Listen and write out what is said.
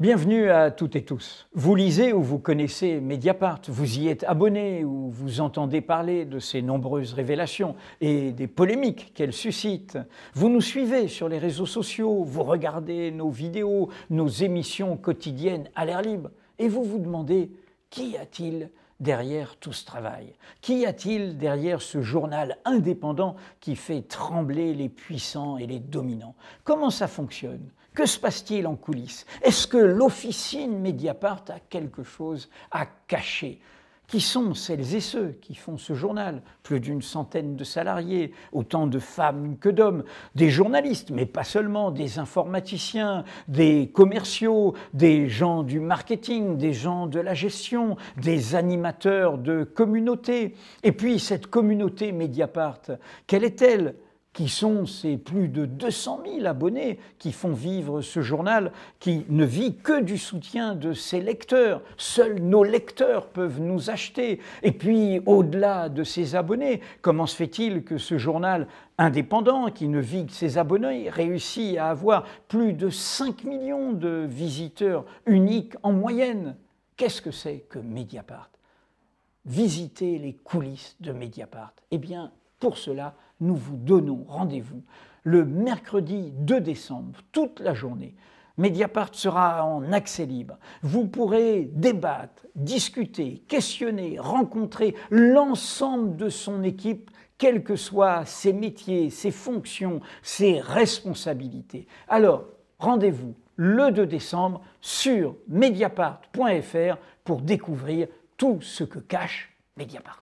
Bienvenue à toutes et tous. Vous lisez ou vous connaissez Mediapart, vous y êtes abonné ou vous entendez parler de ses nombreuses révélations et des polémiques qu'elles suscitent. Vous nous suivez sur les réseaux sociaux, vous regardez nos vidéos, nos émissions quotidiennes à l'air libre et vous vous demandez qui a-t-il derrière tout ce travail Qu'y a-t-il derrière ce journal indépendant qui fait trembler les puissants et les dominants Comment ça fonctionne que se passe-t-il en coulisses Est-ce que l'officine Mediapart a quelque chose à cacher qui sont celles et ceux qui font ce journal, plus d'une centaine de salariés, autant de femmes que d'hommes, des journalistes, mais pas seulement, des informaticiens, des commerciaux, des gens du marketing, des gens de la gestion, des animateurs de communautés. Et puis cette communauté Mediapart, quelle est-elle qui sont ces plus de 200 000 abonnés qui font vivre ce journal, qui ne vit que du soutien de ses lecteurs. Seuls nos lecteurs peuvent nous acheter. Et puis, au-delà de ces abonnés, comment se fait-il que ce journal indépendant, qui ne vit que ses abonnés, réussit à avoir plus de 5 millions de visiteurs uniques en moyenne Qu'est-ce que c'est que Mediapart Visiter les coulisses de Mediapart. Eh bien, pour cela, nous vous donnons rendez-vous le mercredi 2 décembre, toute la journée. Mediapart sera en accès libre. Vous pourrez débattre, discuter, questionner, rencontrer l'ensemble de son équipe, quels que soient ses métiers, ses fonctions, ses responsabilités. Alors, rendez-vous le 2 décembre sur mediapart.fr pour découvrir tout ce que cache Mediapart.